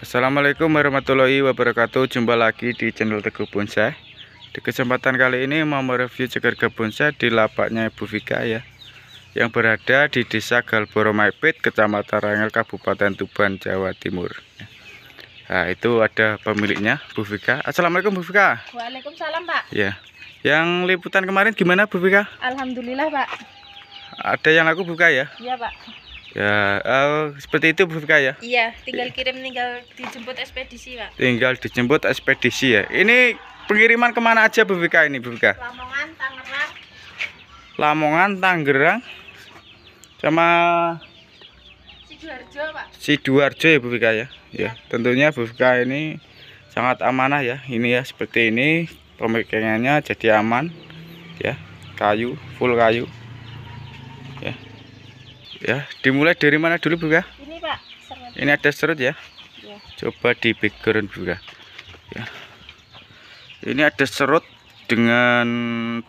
Assalamualaikum warahmatullahi wabarakatuh Jumpa lagi di channel Teguh Bonsai Di kesempatan kali ini mau mereview ceker bonsai di lapaknya Ibu Vika ya Yang berada di desa Galboro Maipit Kecamatan Rangel Kabupaten Tuban Jawa Timur Nah itu ada pemiliknya Bu Vika Assalamualaikum Bu Vika Waalaikumsalam Pak Ya yang liputan kemarin gimana Bu Vika? Alhamdulillah Pak Ada yang aku buka ya? Iya Pak Ya, uh, seperti itu Bu Fika ya? Iya, tinggal kirim tinggal dijemput ekspedisi, Pak. Tinggal dijemput ekspedisi ya. Ini pengiriman kemana aja Bu Fika ini, Bu Fika? Lamongan, Tangerang. Lamongan, Tangerang. Sama Sidoarjo, Pak. Sidoarjo ya, Bu Fika ya. Ya, ya. tentunya Bu Fika ini sangat amanah ya. Ini ya seperti ini, pemegangannya jadi aman ya. Kayu, full kayu. Ya, dimulai dari mana dulu, Bu? Ya? Ini, Pak, Ini ada serut ya? ya. Coba di background, Bu. Ya. ya. Ini ada serut dengan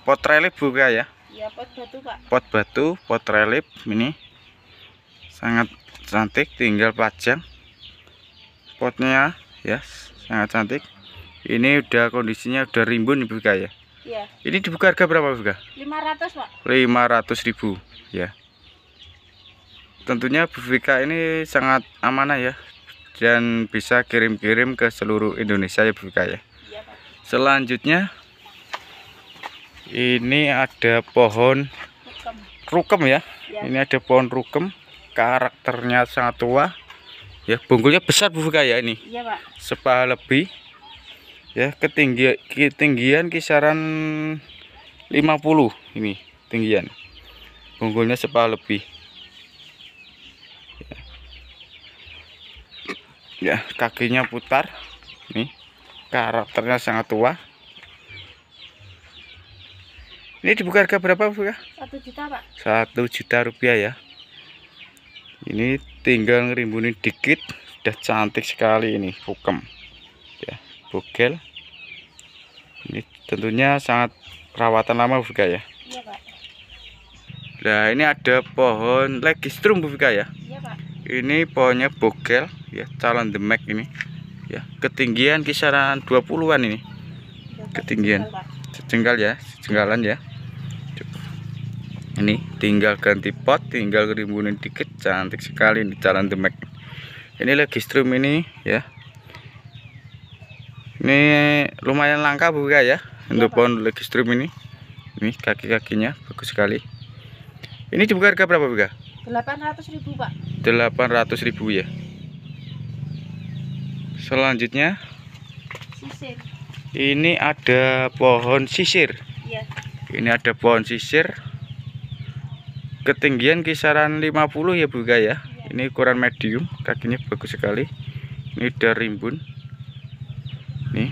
pot relief Bu, ya, ya? Iya, pot batu, Pak. Pot batu, pot relief ini. Sangat cantik, tinggal pajang. Potnya ya, sangat cantik. Ini udah kondisinya udah rimbun, Bu, ya? Iya. Ini dibuka harga berapa, Bu? 500, Pak. 500.000, ya tentunya BVK ini sangat amanah ya dan bisa kirim-kirim ke seluruh Indonesia ya BVK ya iya, selanjutnya ini ada pohon rukem ya, iya. ini ada pohon rukem karakternya sangat tua ya bungkulnya besar BVK ya ini iya, sepah lebih ya ketinggian ketinggian kisaran 50 ini tinggian bungkulnya sepaha lebih ya kakinya putar nih karakternya sangat tua ini dibuka harga berapa bu ya satu juta pak satu juta rupiah ya ini tinggal ngerimbunin dikit udah cantik sekali ini hukum ya bukel ini tentunya sangat perawatan lama bu ya iya pak nah ini ada pohon legistrum bu ya iya pak ini pohonnya bukel ya calon demek ini ya ketinggian kisaran 20-an ini ketinggian sejengkal ya sejengkalan ya ini tinggal ganti pot tinggal rimbunin dikit cantik sekali di calon demek ini lagi strum ini ya ini lumayan langka buka ya untuk iya, pohon lagi strum ini ini kaki-kakinya bagus sekali ini dibuka harga berapa buka? ribu Pak ribu ya selanjutnya sisir. ini ada pohon sisir ya. ini ada pohon sisir ketinggian kisaran 50 ya buka ya. ya ini ukuran medium kakinya bagus sekali ini udah rimbun nih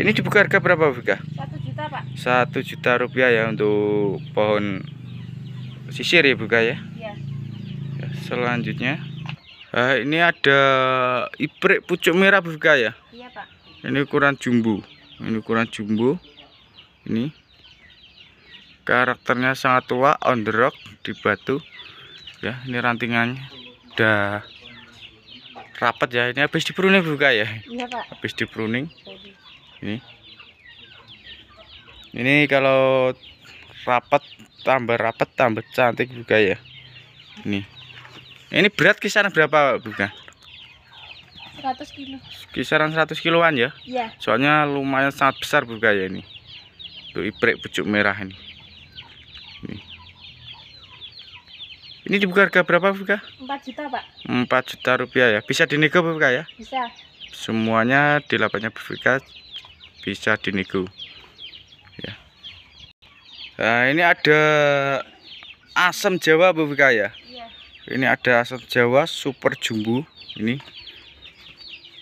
ini dibuka harga berapa buka satu juta Pak satu juta rupiah ya untuk pohon sisir ya buka ya. ya selanjutnya Uh, ini ada ibrik pucuk merah buka ya? Iya pak. Ini ukuran jumbo. Ini ukuran jumbo. Ini karakternya sangat tua on the rock di batu. Ya, ini rantingannya udah rapat ya. Ini habis dipruning buka ya? Iya pak. Habis dipruning. Ini. Ini kalau rapat tambah rapat tambah cantik juga ya. Ini. Ini berat kisaran berapa, Buka? 100 kilo. Kisaran 100 kiloan ya? Iya. Soalnya lumayan sangat besar Buka ya ini. Tuh iprek pucuk merah ini. Ini. Ini dibuka harga berapa, Buka? 4 juta, Pak. 4 juta rupiah ya. Bisa dinego, Buka ya? Bisa. Semuanya di lapaknya Buka bisa dinego. Ya. Nah, ini ada asam Jawa, Buka ya? ini ada asam jawa super jumbo ini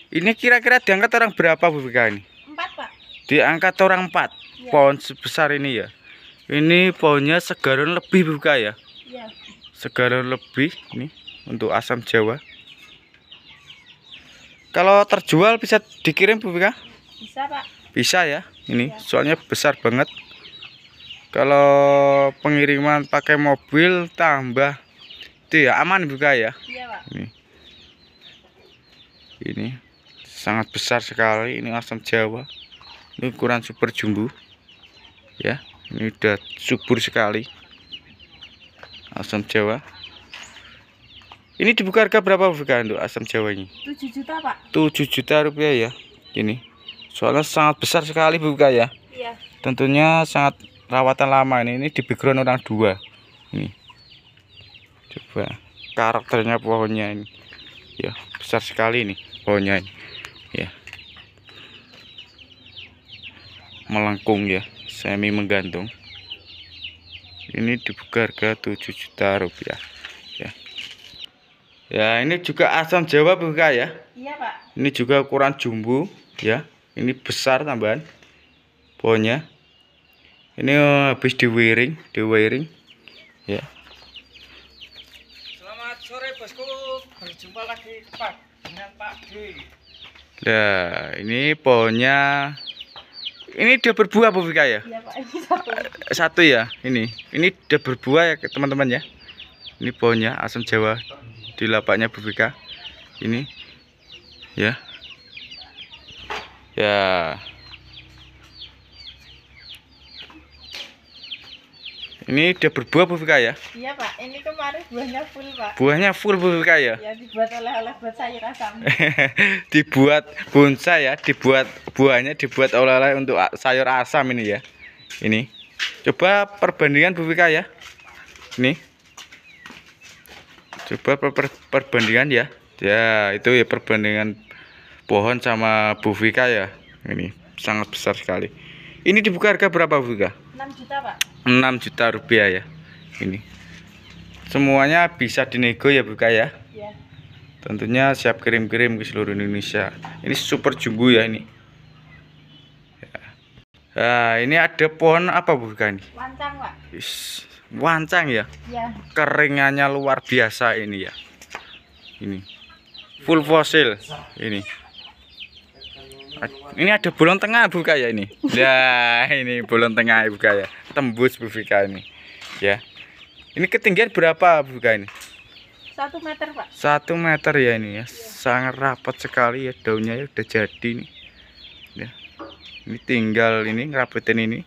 ini kira-kira diangkat orang berapa Bu Bika ini? Empat Pak diangkat orang empat ya. pohon sebesar ini ya ini pohonnya segaran lebih Bu Bika ya? iya segaran lebih ini untuk asam jawa kalau terjual bisa dikirim Bu Bika? bisa Pak bisa ya ini ya. soalnya besar banget kalau pengiriman pakai mobil tambah gede ya, aman juga ya. Iya, ini. Ini sangat besar sekali ini asam Jawa. Ini ukuran super jumbo. Ya, ini udah subur sekali. Asam Jawa. Ini dibuka harga berapa buka untuk asam Jawa ini? 7 juta, Pak. 7 juta rupiah ya. Ini. Soalnya sangat besar sekali buka ya. Iya. Tentunya sangat rawatan lama ini. Ini di background orang dua. Ini coba karakternya pohonnya ini ya besar sekali nih pohonnya ini ya melengkung ya semi menggantung ini dibuka harga 7 juta rupiah ya ya ini juga asam jawa buka ya iya pak ini juga ukuran jumbo ya ini besar tambahan pohonnya ini eh, habis di wiring di wiring ya bosku berjumpa lagi Pak dengan Pak D nah ya, ini pohonnya ini udah berbuah Bu Vika ya? Iya Pak, ini satu. Satu ya, ini. Ini udah berbuah ya teman-teman ya. Ini pohonnya asam jawa di lapaknya Bu Vika. Ini. Ya. Ya. Ini udah berbuah Bu Fika ya? Iya Pak, ini kemarin buahnya full Pak Buahnya full Bu Fika ya? Iya dibuat oleh-oleh buat sayur asam Dibuat bonsai ya, dibuat buahnya dibuat oleh-oleh untuk sayur asam ini ya Ini Coba perbandingan Bu Fika ya Ini Coba per per perbandingan ya Ya itu ya perbandingan pohon sama Bu Fika ya Ini sangat besar sekali Ini dibuka harga berapa Bu Fika? 6 juta Pak 6 juta rupiah ya ini semuanya bisa dinego ya buka ya, iya. tentunya siap kirim-kirim ke seluruh Indonesia ini super jumbo ya ini nah ini ada pohon apa buka ini wancang pak wancang ya? ya keringannya luar biasa ini ya ini full fosil ini ini ada bolong tengah buka ya ini nah ini bolong tengah buka ya tembus Bu Vika ini ya ini ketinggian berapa Bu Vika ini satu meter Pak satu meter ya ini ya, sangat rapat sekali ya daunnya ya udah jadi nih ya ini tinggal ini ngerapetin ini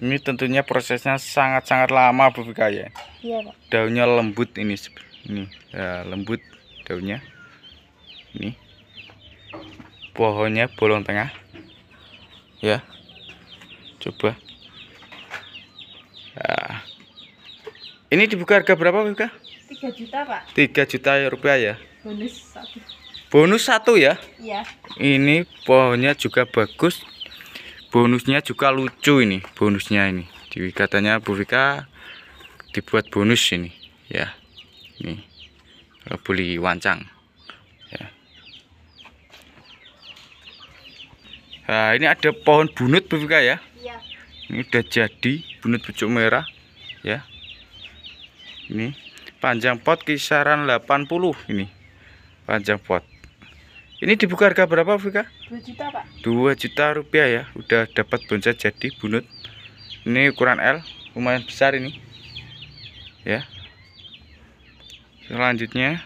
ini tentunya prosesnya sangat-sangat lama Bu Vika ya iya Pak daunnya lembut ini ini ya, lembut daunnya ini pohonnya bolong tengah ya coba nah. ini dibuka harga berapa Wika? 3 juta Pak 3 juta ya, rupiah ya bonus satu bonus satu ya iya ini pohonnya juga bagus bonusnya juga lucu ini bonusnya ini di katanya Bu Vika dibuat bonus ini ya ini kalau beli wancang ya Nah, ini ada pohon bunut Bu Vika ya ini udah jadi bunut pucuk merah ya ini panjang pot kisaran 80 ini panjang pot ini dibuka harga berapa Vika? 2 juta Pak 2 juta rupiah ya udah dapat bonsai jadi bunut ini ukuran L lumayan besar ini ya selanjutnya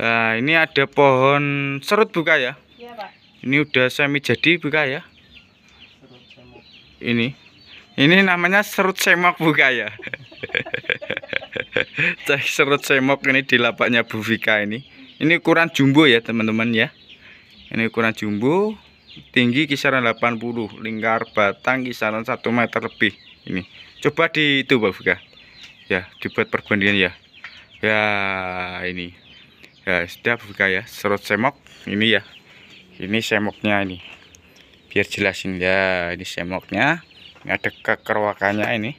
nah ini ada pohon serut buka ya, Iya Pak. ini udah semi jadi buka ya ini ini namanya serut semok buka ya. Cek serut semok ini di lapaknya Bu Vika ini. Ini ukuran jumbo ya teman-teman ya. Ini ukuran jumbo, tinggi kisaran 80, lingkar batang kisaran 1 meter lebih. Ini. Coba di itu Bu Vika. Ya, dibuat perbandingan ya. Ya, ini. Ya, sudah Bu Vika ya, serut semok ini ya. Ini semoknya ini. Biar jelasin ya, ini semoknya nggak ada kekerwakannya ini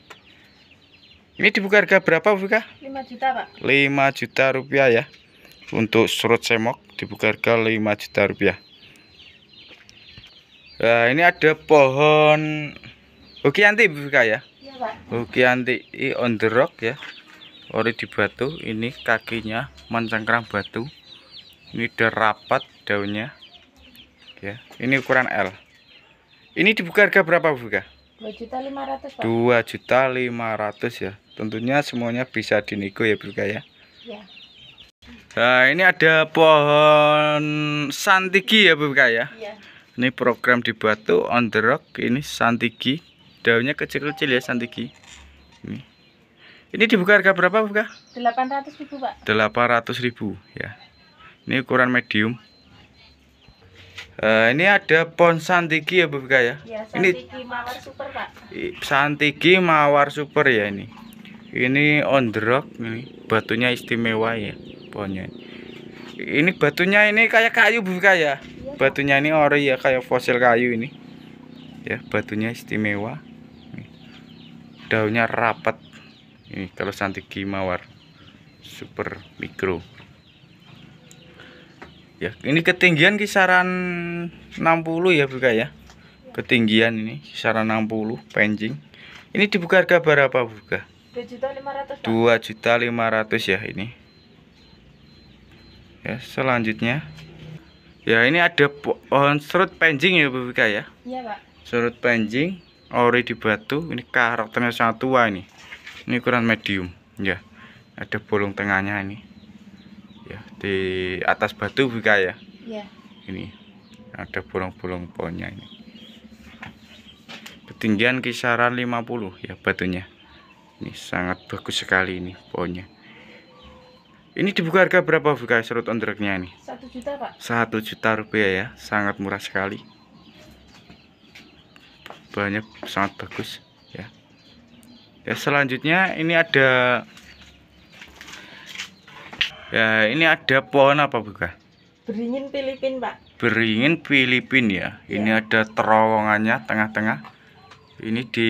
ini dibuka harga berapa Bu lima 5 juta Pak 5 juta rupiah ya untuk surut semok dibuka harga 5 juta rupiah nah ini ada pohon Ukianti Bu ya? iya Pak I on the rock ya ori di batu ini kakinya mencengkram batu ini udah rapat daunnya ya ini ukuran L ini dibuka harga berapa Bu dua juta lima ratus ya. Tentunya semuanya bisa dinego ya Bilka ya. Ya. Nah, ini ada pohon santigi ya Bilka ya. ya. Ini program di Batu on the rock ini santigi. Daunnya kecil-kecil ya santigi. Ini. Ini dibuka harga berapa delapan ratus ribu Pak. delapan ratus ribu ya. Ini ukuran medium. Uh, ini ada pohon Santigi ya Bu Vika ya? ya Santigi ini mawar super Pak. Santigi mawar super ya ini. Ini on the rock ini batunya istimewa ya pohonnya. Ini batunya ini kayak kayu Bu Vika ya? ya batunya ini ori ya kayak fosil kayu ini. Ya batunya istimewa. Daunnya rapat. Ini kalau Santigi mawar super mikro ya ini ketinggian kisaran 60 ya Buka ya ketinggian ini kisaran 60 penjing ini dibuka harga berapa Buka 2.500 ratus ya ini ya selanjutnya ya ini ada pohon oh, serut penjing ya Buka ya iya Pak serut penjing ori di batu ini karakternya sangat tua ini ini ukuran medium ya ada bolong tengahnya ini ya di atas batu buka ya, ya. ini ada bolong-bolong pohonnya ini ketinggian kisaran 50 ya batunya ini sangat bagus sekali ini pohonnya ini dibuka harga berapa buka serut ondreknya ini satu juta pak satu juta rupiah ya sangat murah sekali banyak sangat bagus ya ya selanjutnya ini ada Ya, ini ada pohon apa, Bu? Beringin Filipin, Pak. Beringin Filipin ya. ya. Ini ada terowongannya tengah-tengah. Ini di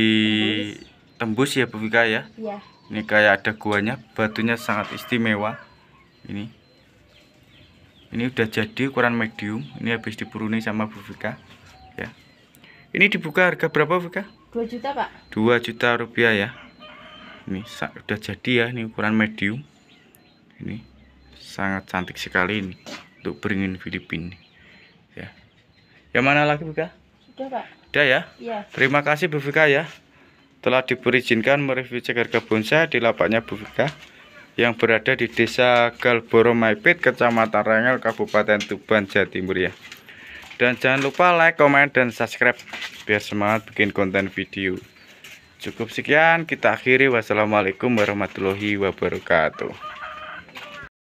tembus, ya, Bu Vika ya? Iya. Ini kayak ada guanya, batunya sangat istimewa. Ini. Ini udah jadi ukuran medium. Ini habis dipuruni sama Bu Vika. Ya. Ini dibuka harga berapa, Bu Vika? 2 juta, Pak. 2 juta rupiah ya. Ini udah jadi ya, ini ukuran medium. Ini sangat cantik sekali ini untuk beringin Filipina ya yang mana lagi Buka? sudah Pak sudah ya? ya terima kasih Bu Fika ya telah diperizinkan mereview cagar kebun saya di lapaknya Bu Fika yang berada di desa Galboro Maipit kecamatan Rengel Kabupaten Tuban Jawa Timur ya dan jangan lupa like, komen, dan subscribe biar semangat bikin konten video cukup sekian kita akhiri wassalamualaikum warahmatullahi wabarakatuh